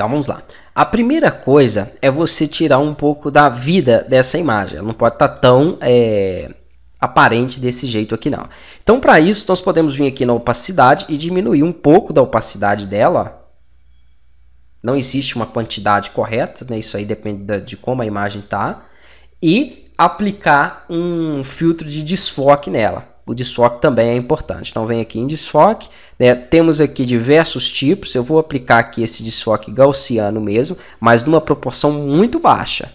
Então vamos lá. A primeira coisa é você tirar um pouco da vida dessa imagem. Ela não pode estar tá tão é, aparente desse jeito aqui não. Então para isso nós podemos vir aqui na opacidade e diminuir um pouco da opacidade dela. Não existe uma quantidade correta, né? isso aí depende de como a imagem está. E aplicar um filtro de desfoque nela o desfoque também é importante. Então, vem aqui em desfoque. Né? Temos aqui diversos tipos. Eu vou aplicar aqui esse desfoque gaussiano mesmo, mas numa proporção muito baixa.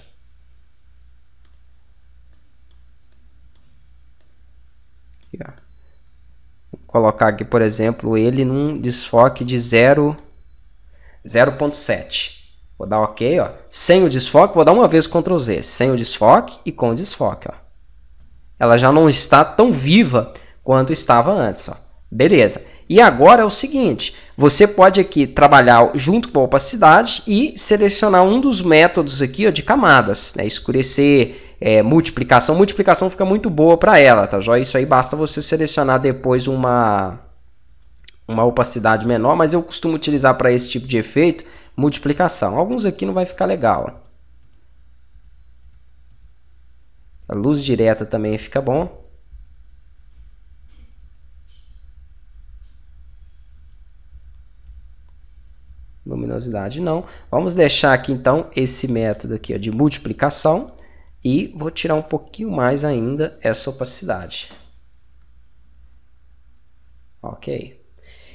Aqui, vou colocar aqui, por exemplo, ele num desfoque de 0.7. Vou dar OK, ó. Sem o desfoque, vou dar uma vez Ctrl Z. Sem o desfoque e com o desfoque, ó. Ela já não está tão viva quanto estava antes. Ó. Beleza. E agora é o seguinte: você pode aqui trabalhar junto com a opacidade e selecionar um dos métodos aqui ó, de camadas, né? escurecer, é, multiplicação. Multiplicação fica muito boa para ela, tá joia? Isso aí basta você selecionar depois uma, uma opacidade menor, mas eu costumo utilizar para esse tipo de efeito multiplicação. Alguns aqui não vai ficar legal. Ó. A luz direta também fica bom. Luminosidade não. Vamos deixar aqui então esse método aqui ó, de multiplicação e vou tirar um pouquinho mais ainda essa opacidade. Ok.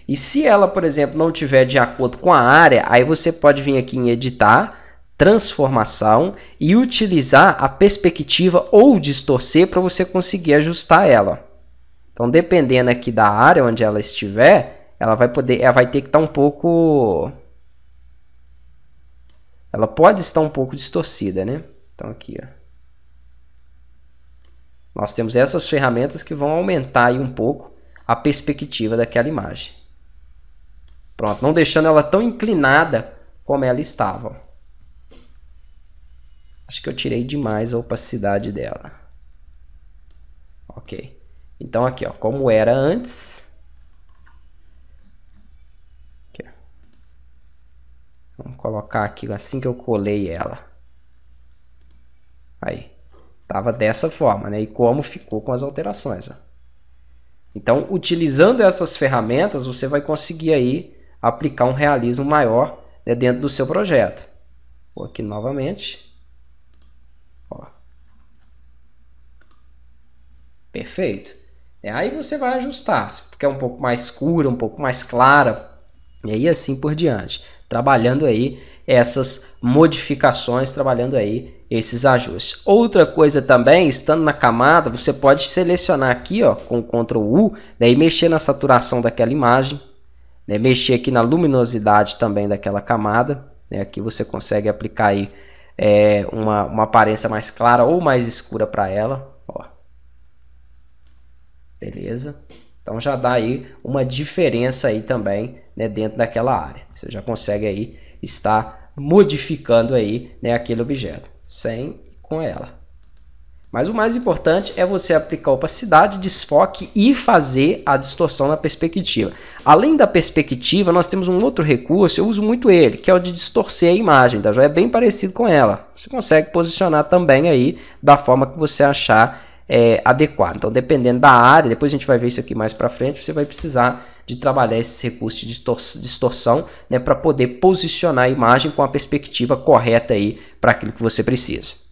E se ela, por exemplo, não tiver de acordo com a área, aí você pode vir aqui em editar transformação e utilizar a perspectiva ou distorcer para você conseguir ajustar ela. Então, dependendo aqui da área onde ela estiver, ela vai poder, ela vai ter que estar tá um pouco ela pode estar um pouco distorcida, né? Então aqui, ó. Nós temos essas ferramentas que vão aumentar aí um pouco a perspectiva daquela imagem. Pronto, não deixando ela tão inclinada como ela estava. Acho que eu tirei demais a opacidade dela. Ok. Então aqui, ó, como era antes. Aqui, Vamos colocar aqui assim que eu colei ela. Aí. Tava dessa forma, né? E como ficou com as alterações, ó. Então, utilizando essas ferramentas, você vai conseguir aí aplicar um realismo maior né, dentro do seu projeto. Vou aqui novamente. Ó. Perfeito. É, aí você vai ajustar, se quer um pouco mais escura, um pouco mais clara, e aí assim por diante. Trabalhando aí essas modificações, trabalhando aí esses ajustes. Outra coisa também, estando na camada, você pode selecionar aqui ó, com o Ctrl U, daí mexer na saturação daquela imagem, né, mexer aqui na luminosidade também daquela camada. Né, aqui você consegue aplicar aí é, uma, uma aparência mais clara ou mais escura para ela. Ó. Beleza? Então já dá aí uma diferença aí também né, dentro daquela área. Você já consegue aí estar modificando aí né, aquele objeto sem com ela. Mas o mais importante é você aplicar opacidade, desfoque e fazer a distorção na perspectiva. Além da perspectiva, nós temos um outro recurso, eu uso muito ele, que é o de distorcer a imagem, tá? Já é bem parecido com ela. Você consegue posicionar também aí da forma que você achar é, adequado. Então, dependendo da área, depois a gente vai ver isso aqui mais para frente, você vai precisar de trabalhar esse recurso de distorção né, para poder posicionar a imagem com a perspectiva correta aí para aquilo que você precisa.